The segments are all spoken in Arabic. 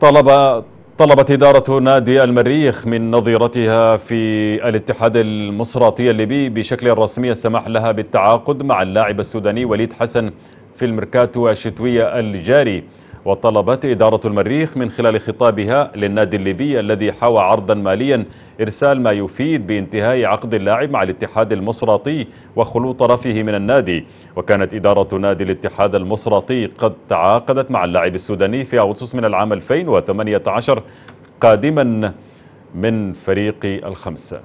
طلب طلبت إدارة نادي المريخ من نظيرتها في الاتحاد المصراطي الليبي بشكل رسمي السماح لها بالتعاقد مع اللاعب السوداني وليد حسن في المركاتو الشتوية الجاري وطلبت إدارة المريخ من خلال خطابها للنادي الليبي الذي حوى عرضا ماليا إرسال ما يفيد بانتهاء عقد اللاعب مع الاتحاد المصراطي وخلو طرفه من النادي وكانت إدارة نادي الاتحاد المصراطي قد تعاقدت مع اللاعب السوداني في أغسطس من العام 2018 قادما من فريق الخمسة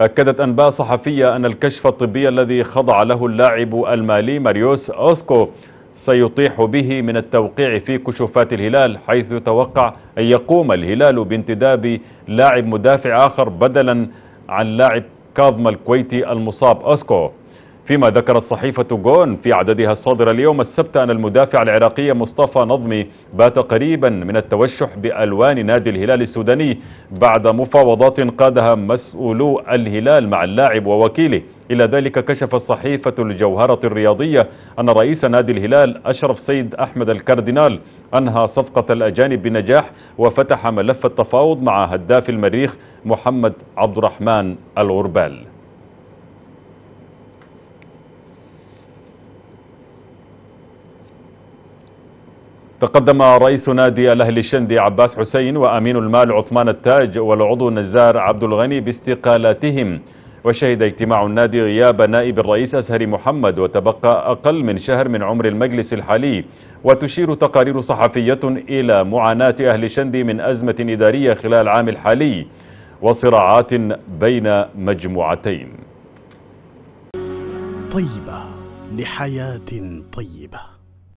أكدت أنباء صحفية أن الكشف الطبي الذي خضع له اللاعب المالي ماريوس أوسكو سيطيح به من التوقيع في كشوفات الهلال حيث يتوقع أن يقوم الهلال بانتداب لاعب مدافع آخر بدلا عن لاعب كاظم الكويتي المصاب أوسكو فيما ذكرت صحيفة جون في عددها الصادر اليوم السبت أن المدافع العراقي مصطفى نظمي بات قريبا من التوشح بألوان نادي الهلال السوداني بعد مفاوضات قادها مسؤولو الهلال مع اللاعب ووكيله إلى ذلك كشفت صحيفة الجوهرة الرياضية أن رئيس نادي الهلال أشرف سيد أحمد الكاردينال أنهى صفقة الأجانب بنجاح وفتح ملف التفاوض مع هداف المريخ محمد عبد الرحمن الغربال تقدم رئيس نادي الأهلي الشندي عباس حسين وأمين المال عثمان التاج والعضو نزار عبد الغني باستقالاتهم وشهد اجتماع النادي غياب نائب الرئيس أزهري محمد وتبقى أقل من شهر من عمر المجلس الحالي وتشير تقارير صحفية إلى معاناة أهل شندي من أزمة إدارية خلال العام الحالي وصراعات بين مجموعتين طيبة لحياة طيبة